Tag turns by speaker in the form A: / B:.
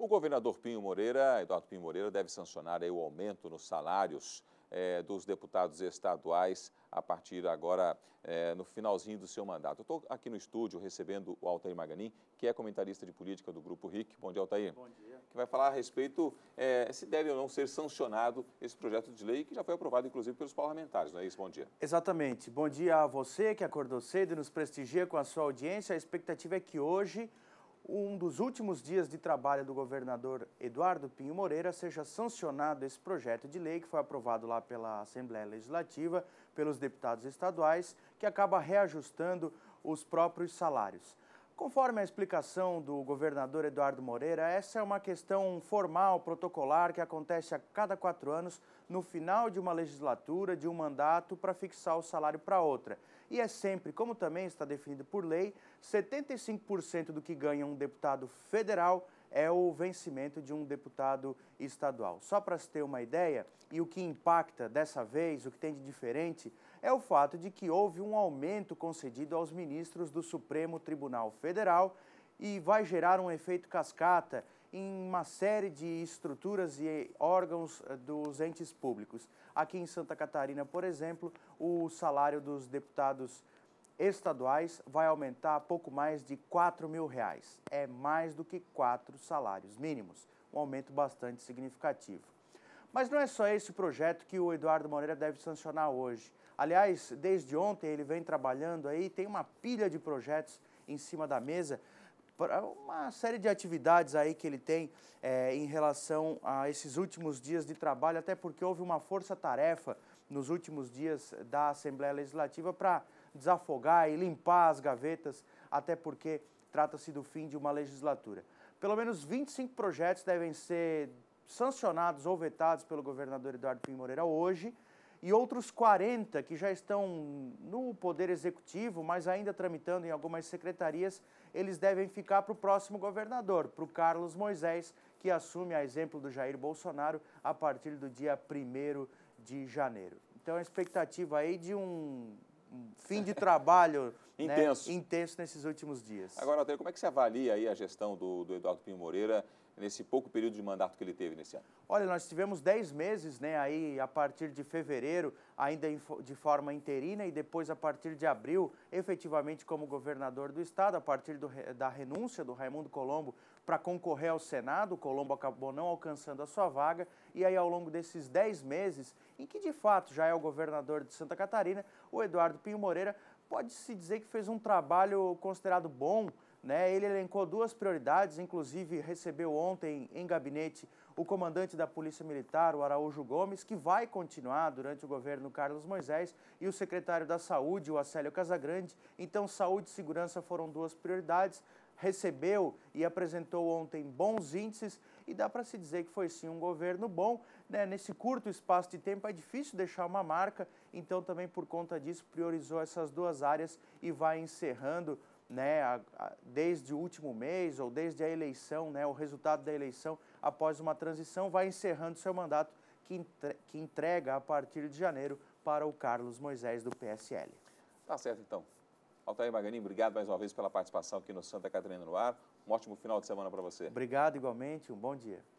A: O governador Pinho Moreira, Eduardo Pinho Moreira, deve sancionar o aumento nos salários eh, dos deputados estaduais a partir agora, eh, no finalzinho do seu mandato. Estou aqui no estúdio recebendo o Altair Maganin, que é comentarista de política do Grupo RIC. Bom dia, Altair. Bom dia. Que vai falar a respeito eh, se deve ou não ser sancionado esse projeto de lei, que já foi aprovado, inclusive, pelos parlamentares, não é isso? Bom dia.
B: Exatamente. Bom dia a você que acordou cedo e nos prestigia com a sua audiência. A expectativa é que hoje um dos últimos dias de trabalho do governador Eduardo Pinho Moreira seja sancionado esse projeto de lei que foi aprovado lá pela Assembleia Legislativa, pelos deputados estaduais, que acaba reajustando os próprios salários. Conforme a explicação do governador Eduardo Moreira, essa é uma questão formal, protocolar, que acontece a cada quatro anos, no final de uma legislatura, de um mandato, para fixar o salário para outra. E é sempre, como também está definido por lei, 75% do que ganha um deputado federal é o vencimento de um deputado estadual. Só para se ter uma ideia, e o que impacta dessa vez, o que tem de diferente, é o fato de que houve um aumento concedido aos ministros do Supremo Tribunal Federal e vai gerar um efeito cascata em uma série de estruturas e órgãos eh, dos entes públicos. Aqui em Santa Catarina, por exemplo, o salário dos deputados estaduais vai aumentar pouco mais de 4 mil reais. É mais do que quatro salários mínimos, um aumento bastante significativo. Mas não é só esse projeto que o Eduardo Moreira deve sancionar hoje. Aliás, desde ontem ele vem trabalhando aí, tem uma pilha de projetos em cima da mesa uma série de atividades aí que ele tem é, em relação a esses últimos dias de trabalho, até porque houve uma força-tarefa nos últimos dias da Assembleia Legislativa para desafogar e limpar as gavetas, até porque trata-se do fim de uma legislatura. Pelo menos 25 projetos devem ser sancionados ou vetados pelo governador Eduardo Pim Moreira hoje e outros 40 que já estão no Poder Executivo, mas ainda tramitando em algumas secretarias, eles devem ficar para o próximo governador, para o Carlos Moisés, que assume, a exemplo do Jair Bolsonaro, a partir do dia 1 de janeiro. Então, a expectativa aí de um fim de trabalho né, intenso. Né, intenso nesses últimos dias.
A: Agora, Altair, como é que você avalia aí a gestão do, do Eduardo Pinho Moreira nesse pouco período de mandato que ele teve nesse ano?
B: Olha, nós tivemos 10 meses, né, aí a partir de fevereiro, ainda de forma interina, e depois a partir de abril, efetivamente como governador do estado, a partir do, da renúncia do Raimundo Colombo para concorrer ao Senado, o Colombo acabou não alcançando a sua vaga, e aí ao longo desses 10 meses em que de fato já é o governador de Santa Catarina, o Eduardo Pinho Moreira, pode-se dizer que fez um trabalho considerado bom. Né? Ele elencou duas prioridades, inclusive recebeu ontem em gabinete o comandante da Polícia Militar, o Araújo Gomes, que vai continuar durante o governo Carlos Moisés, e o secretário da Saúde, o Acélio Casagrande. Então, saúde e segurança foram duas prioridades recebeu e apresentou ontem bons índices e dá para se dizer que foi sim um governo bom. Né? Nesse curto espaço de tempo é difícil deixar uma marca, então também por conta disso priorizou essas duas áreas e vai encerrando né, a, a, desde o último mês ou desde a eleição, né, o resultado da eleição após uma transição, vai encerrando seu mandato que, entre, que entrega a partir de janeiro para o Carlos Moisés do PSL.
A: Tá certo então. Altair Maganin, obrigado mais uma vez pela participação aqui no Santa Catarina no Ar. Um ótimo final de semana para você. Obrigado igualmente, um bom dia.